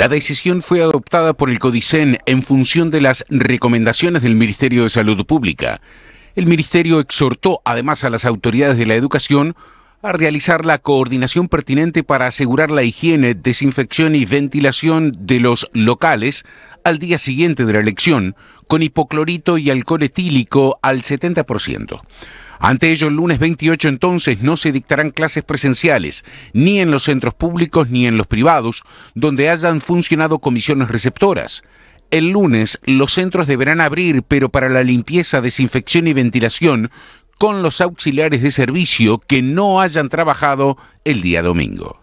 La decisión fue adoptada por el Codicen en función de las recomendaciones del Ministerio de Salud Pública. El Ministerio exhortó además a las autoridades de la educación a realizar la coordinación pertinente para asegurar la higiene, desinfección y ventilación de los locales al día siguiente de la elección, con hipoclorito y alcohol etílico al 70%. Ante ello, el lunes 28 entonces no se dictarán clases presenciales, ni en los centros públicos ni en los privados, donde hayan funcionado comisiones receptoras. El lunes los centros deberán abrir, pero para la limpieza, desinfección y ventilación, con los auxiliares de servicio que no hayan trabajado el día domingo.